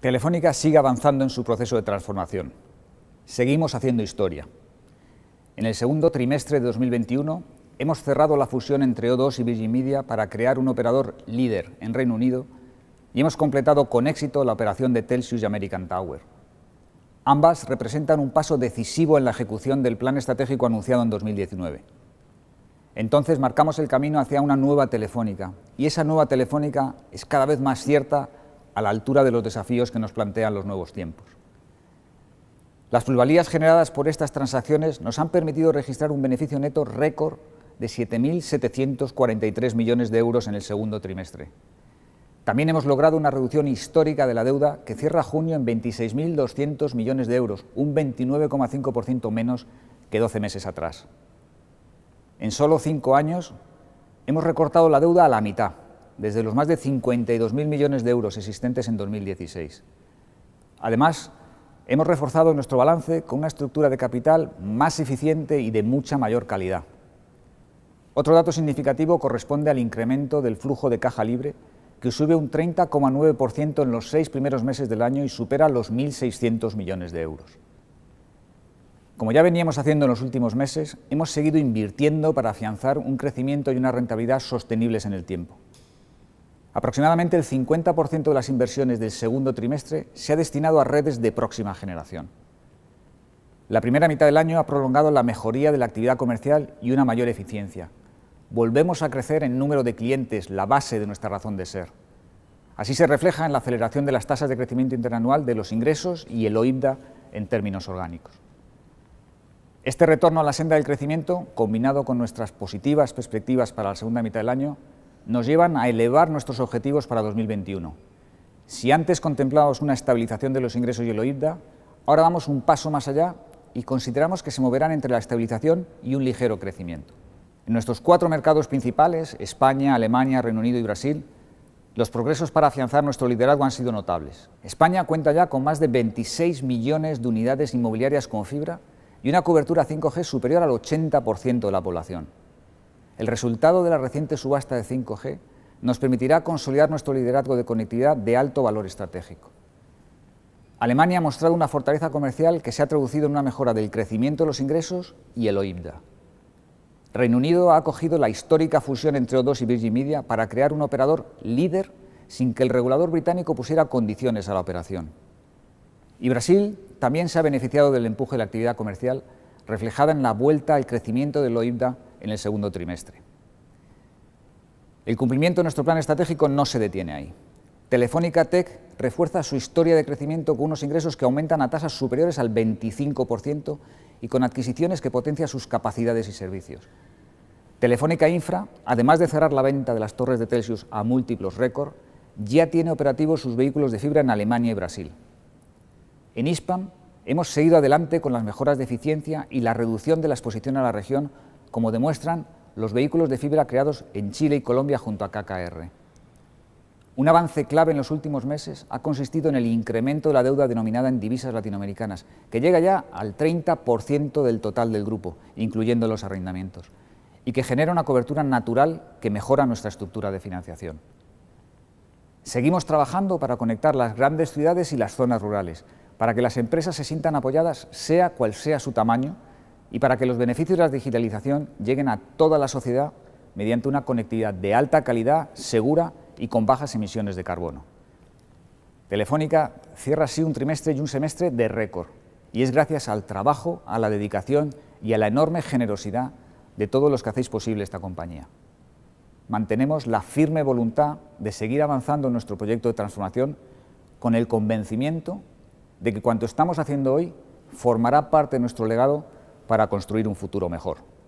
Telefónica sigue avanzando en su proceso de transformación. Seguimos haciendo historia. En el segundo trimestre de 2021 hemos cerrado la fusión entre O2 y Virgin Media para crear un operador líder en Reino Unido y hemos completado con éxito la operación de Telsius y American Tower. Ambas representan un paso decisivo en la ejecución del plan estratégico anunciado en 2019. Entonces marcamos el camino hacia una nueva telefónica y esa nueva telefónica es cada vez más cierta a la altura de los desafíos que nos plantean los nuevos tiempos. Las plusvalías generadas por estas transacciones nos han permitido registrar un beneficio neto récord de 7.743 millones de euros en el segundo trimestre. También hemos logrado una reducción histórica de la deuda que cierra junio en 26.200 millones de euros, un 29,5% menos que 12 meses atrás. En solo cinco años hemos recortado la deuda a la mitad, desde los más de 52.000 millones de euros existentes en 2016. Además, hemos reforzado nuestro balance con una estructura de capital más eficiente y de mucha mayor calidad. Otro dato significativo corresponde al incremento del flujo de caja libre, que sube un 30,9% en los seis primeros meses del año y supera los 1.600 millones de euros. Como ya veníamos haciendo en los últimos meses, hemos seguido invirtiendo para afianzar un crecimiento y una rentabilidad sostenibles en el tiempo. Aproximadamente el 50% de las inversiones del segundo trimestre se ha destinado a redes de próxima generación. La primera mitad del año ha prolongado la mejoría de la actividad comercial y una mayor eficiencia. Volvemos a crecer en número de clientes, la base de nuestra razón de ser. Así se refleja en la aceleración de las tasas de crecimiento interanual de los ingresos y el OIBDA en términos orgánicos. Este retorno a la senda del crecimiento, combinado con nuestras positivas perspectivas para la segunda mitad del año, nos llevan a elevar nuestros objetivos para 2021. Si antes contemplábamos una estabilización de los ingresos y el OIBDA, ahora damos un paso más allá y consideramos que se moverán entre la estabilización y un ligero crecimiento. En nuestros cuatro mercados principales, España, Alemania, Reino Unido y Brasil, los progresos para afianzar nuestro liderazgo han sido notables. España cuenta ya con más de 26 millones de unidades inmobiliarias con fibra y una cobertura 5G superior al 80% de la población. El resultado de la reciente subasta de 5G nos permitirá consolidar nuestro liderazgo de conectividad de alto valor estratégico. Alemania ha mostrado una fortaleza comercial que se ha traducido en una mejora del crecimiento de los ingresos y el OIBDA. Reino Unido ha acogido la histórica fusión entre O2 y Virgin Media para crear un operador líder sin que el regulador británico pusiera condiciones a la operación. Y Brasil también se ha beneficiado del empuje de la actividad comercial reflejada en la vuelta al crecimiento del OIBDA en el segundo trimestre. El cumplimiento de nuestro plan estratégico no se detiene ahí. Telefónica Tech refuerza su historia de crecimiento con unos ingresos que aumentan a tasas superiores al 25% y con adquisiciones que potencian sus capacidades y servicios. Telefónica Infra, además de cerrar la venta de las torres de Celsius a múltiplos récord, ya tiene operativos sus vehículos de fibra en Alemania y Brasil. En ISPAM hemos seguido adelante con las mejoras de eficiencia y la reducción de la exposición a la región como demuestran los vehículos de fibra creados en Chile y Colombia junto a KKR. Un avance clave en los últimos meses ha consistido en el incremento de la deuda denominada en divisas latinoamericanas, que llega ya al 30% del total del grupo, incluyendo los arrendamientos, y que genera una cobertura natural que mejora nuestra estructura de financiación. Seguimos trabajando para conectar las grandes ciudades y las zonas rurales, para que las empresas se sientan apoyadas, sea cual sea su tamaño, y para que los beneficios de la digitalización lleguen a toda la sociedad mediante una conectividad de alta calidad, segura y con bajas emisiones de carbono. Telefónica cierra así un trimestre y un semestre de récord, y es gracias al trabajo, a la dedicación y a la enorme generosidad de todos los que hacéis posible esta compañía. Mantenemos la firme voluntad de seguir avanzando en nuestro proyecto de transformación con el convencimiento de que cuanto estamos haciendo hoy formará parte de nuestro legado para construir un futuro mejor.